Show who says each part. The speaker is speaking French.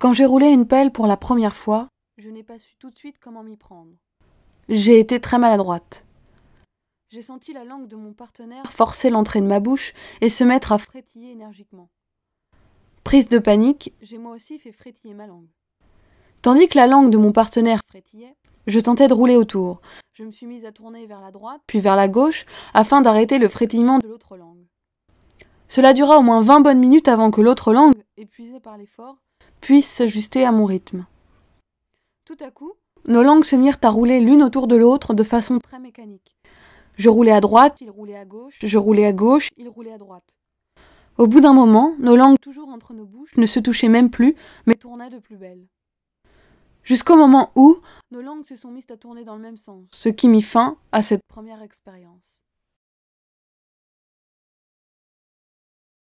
Speaker 1: Quand j'ai roulé une pelle pour la première fois,
Speaker 2: je n'ai pas su tout de suite comment m'y
Speaker 3: prendre. J'ai été très maladroite. J'ai senti la langue de mon partenaire forcer l'entrée de ma bouche et se mettre à frétiller énergiquement. Prise de panique, j'ai moi aussi fait frétiller ma langue. Tandis que la langue de mon partenaire frétillait, je tentais de rouler autour. Je me suis mise à tourner vers la droite, puis vers la gauche, afin d'arrêter le frétillement de l'autre langue. Cela dura au moins vingt bonnes minutes avant que l'autre langue, épuisée par l'effort, puisse s'ajuster à mon rythme. Tout à coup, nos langues se mirent à rouler l'une autour de l'autre de façon très mécanique. Je roulais à droite, il roulait à gauche, je roulais à gauche, il roulait à droite. Au bout d'un moment, nos langues toujours entre nos bouches ne se touchaient même plus, mais tournaient de plus belle. Jusqu'au moment où nos langues se sont
Speaker 2: mises à tourner dans le même sens, ce qui mit fin à cette première expérience.